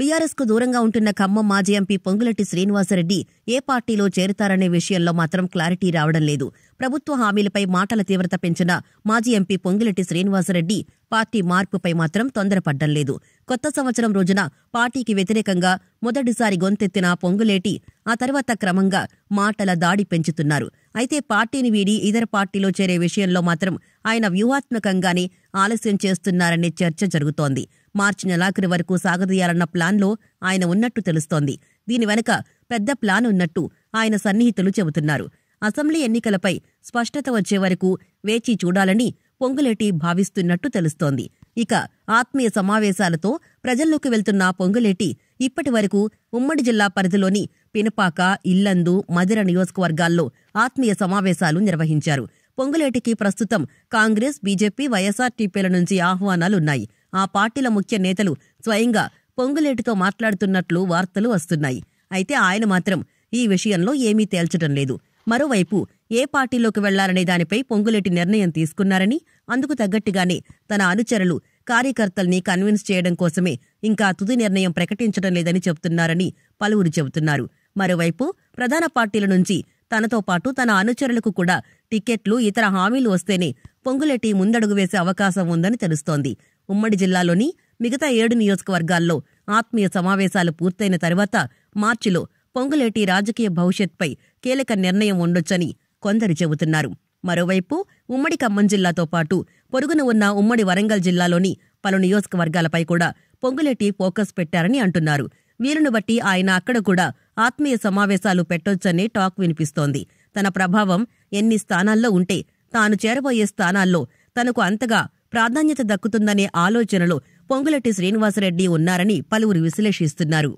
BRS కు దూరంగా ఉంటున్న ఖమ్మం మాజీ ఎంపీ పొంగులటి శ్రీనివాసరెడ్డి ఏ పార్టీలో చేరుతారనే విషయంలో మాత్రం క్లారిటీ రావడం లేదు ప్రభుత్వ హామీలపై మాటల తీవ్రత పెంచిన మాజీ ఎంపీ పొంగులటి శ్రీనివాసరెడ్డి పార్టీ మార్పుపై మాత్రం తొందరపడ్డం లేదు కొత్త సంవత్సరం రోజున పార్టీకి వ్యతిరేకంగా మొదటిసారి గొంతెత్తిన పొంగులేటి ఆ తర్వాత క్రమంగా మాటల దాడి పెంచుతున్నారు అయితే పార్టీని వీడి ఇతర పార్టీలో చేరే విషయంలో మాత్రం ఆయన వ్యూహాత్మకంగానే ఆలస్యం చేస్తున్నారనే చర్చ జరుగుతోంది మార్చి నెలాఖరు వరకు సాగదీయాలన్న ప్లాన్లో ఆయన ఉన్నట్టు తెలుస్తోంది దీని వెనుక పెద్ద ప్లాన్ ఉన్నట్టు ఆయన సన్నిహితులు చెబుతున్నారు అసెంబ్లీ ఎన్నికలపై స్పష్టత వచ్చే వరకు వేచి చూడాలని పొంగులేటి భావిస్తున్నట్టు తెలుస్తోంది ఇక ఆత్మీయ సమావేశాలతో ప్రజల్లోకి వెళ్తున్న పొంగులేటి ఇప్పటి వరకు ఉమ్మడి జిల్లా పరిధిలోని పినపాక ఇల్లందు మదిర నియోజకవర్గాల్లో ఆత్మీయ సమావేశాలు నిర్వహించారు పొంగులేటికి ప్రస్తుతం కాంగ్రెస్ బీజేపీ వైఎస్ఆర్టీపీల నుంచి ఆహ్వానాలున్నాయి ఆ పార్టీల ముఖ్య నేతలు స్వయంగా పొంగులేటితో మాట్లాడుతున్నట్లు వార్తలు వస్తున్నాయి అయితే ఆయన మాత్రం ఈ విషయంలో ఏమీ తేల్చడం లేదు మరోవైపు ఏ పార్టీలోకి వెళ్లాలనే దానిపై పొంగులేటి నిర్ణయం తీసుకున్నారని అందుకు తగ్గట్టుగానే తన అనుచరులు కార్యకర్తల్ని కన్విన్స్ చేయడం కోసమే ఇంకా తుది నిర్ణయం ప్రకటించడం లేదని చెబుతున్నారని పలువురు చెబుతున్నారు మరోవైపు ప్రధాన పార్టీల నుంచి తనతో పాటు తన అనుచరులకు కూడా టిక్కెట్లు ఇతర హామీలు వస్తేనే పొంగులేటి ముందడుగు వేసే అవకాశం ఉందని తెలుస్తోంది ఉమ్మడి జిల్లాలోని మిగతా ఏడు నియోజకవర్గాల్లో ఆత్మీయ సమావేశాలు పూర్తయిన తర్వాత మార్చిలో పొంగులేటి రాజకీయ భవిష్యత్పై కీలక నిర్ణయం ఉండొచ్చని కొందరు చెబుతున్నారు మరోవైపు ఉమ్మడి ఖమ్మం జిల్లాతో పాటు పొరుగున ఉన్న ఉమ్మడి వరంగల్ జిల్లాలోని పలు నియోజకవర్గాలపై కూడా పొంగులేటి ఫోకస్ పెట్టారని అంటున్నారు వీరును బట్టి ఆయన అక్కడ కూడా ఆత్మీయ సమావేశాలు పెట్టొచ్చనే టాక్ వినిపిస్తోంది తన ప్రభావం ఎన్ని స్థానాల్లో ఉంటే తాను చేరబోయే స్థానాల్లో తనకు అంతగా ప్రాధాన్యత దక్కుతుందనే ఆలోచనలో పొంగులటి శ్రీనివాసరెడ్డి ఉన్నారని పలువురు విశ్లేషిస్తున్నారు